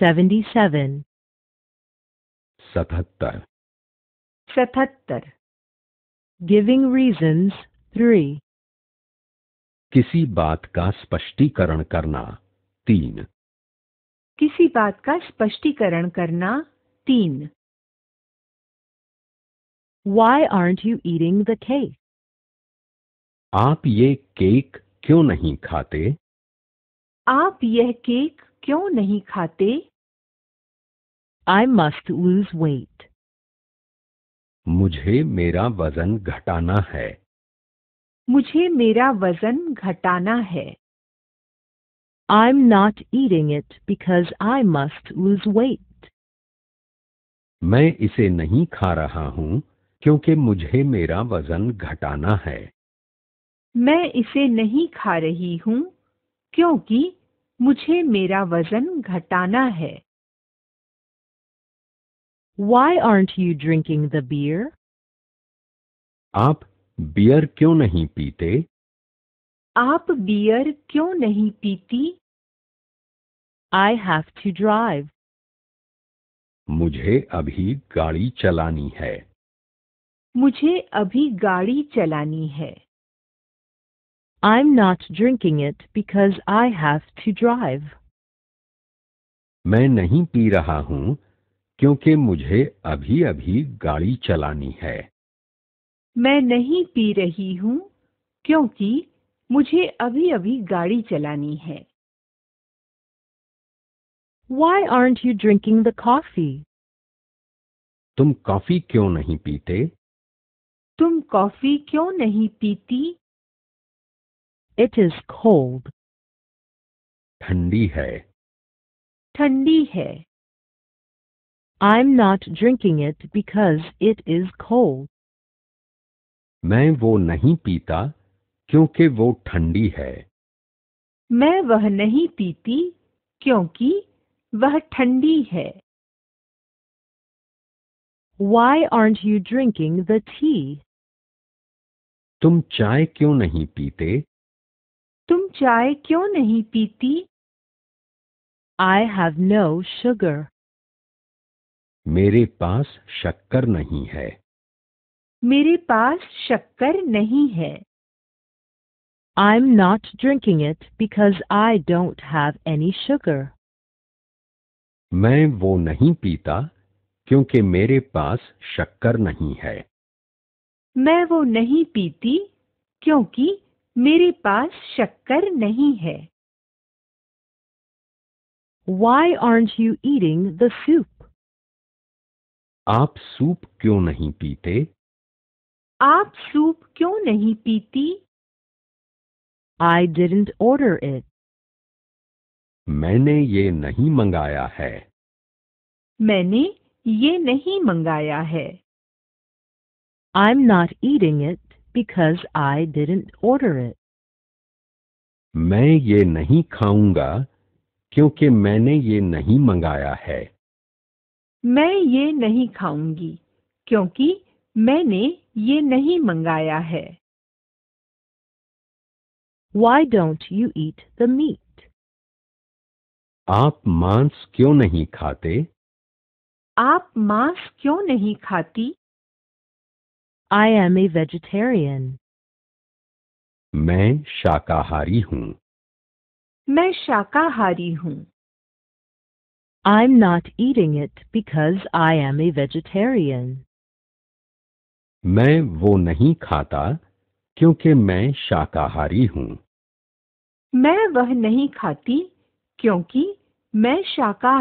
77 सतहत्तर सतहत्तर giving reasons 3 किसी बात का स्पष्टीकरण करना तीन किसी बात का स्पष्टीकरण करना तीन Why aren't you eating the cake? आप ये केक क्यों नहीं खाते आप यह केक क्यों नहीं खाते आई मस्ट लूज वेट मुझे मेरा वजन घटाना है मुझे मेरा वजन घटाना है I am not eating it because I must lose weight मैं इसे नहीं खा रहा हूँ क्योंकि मुझे मेरा वजन घटाना है मैं इसे नहीं खा रही हूँ क्योंकि मुझे मेरा वजन घटाना है Why aren't you drinking the beer? आप बियर क्यों नहीं पीते आप बियर क्यों नहीं पीती I have to drive. मुझे अभी गाड़ी चलानी है मुझे अभी गाड़ी चलानी है I'm not drinking it because I have to drive. मैं नहीं पी रहा हूँ क्योंकि मुझे अभी अभी गाड़ी चलानी है मैं नहीं पी रही हूँ क्योंकि मुझे अभी अभी गाड़ी चलानी है Why aren't you drinking the coffee? तुम कॉफी क्यों नहीं पीते तुम कॉफी क्यों नहीं पीती It is cold. ठंडी है ठंडी है I'm not drinking it because it is cold. मैं वो नहीं पीता क्योंकि वो ठंडी है मैं वह नहीं पीती क्योंकि वह ठंडी है Why aren't you drinking the tea? तुम चाय क्यों नहीं पीते तुम चाय क्यों नहीं पीती आई हैव नो शुगर मेरे पास शक्कर नहीं है मेरे पास शक्कर नहीं है am not drinking it because I don't have any sugar मैं वो नहीं पीता क्योंकि मेरे पास शक्कर नहीं है मैं वो नहीं पीती क्योंकि मेरे पास शक्कर नहीं है Why aren't you eating the soup? आप सूप क्यों नहीं पीते आप सूप क्यों नहीं पीती I didn't order it. मैंने ये नहीं मंगाया है मैंने ये नहीं मंगाया है I'm not eating it. because I didn't order it. मैं ये नहीं खाऊंगा क्योंकि मैंने ये नहीं मंगाया है मैं ये नहीं खाऊंगी क्योंकि मैंने ये नहीं मंगाया है Why don't you eat the meat? आप मांस क्यों नहीं खाते आप मांस क्यों नहीं खाती I am a vegetarian. मैं शाकाहारी हूँ मैं शाकाहारी हूँ I'm not eating it because I am a vegetarian. मैं वो नहीं खाता क्योंकि मैं शाकाहारी हूँ मैं वह नहीं खाती क्योंकि मैं शाकाहारी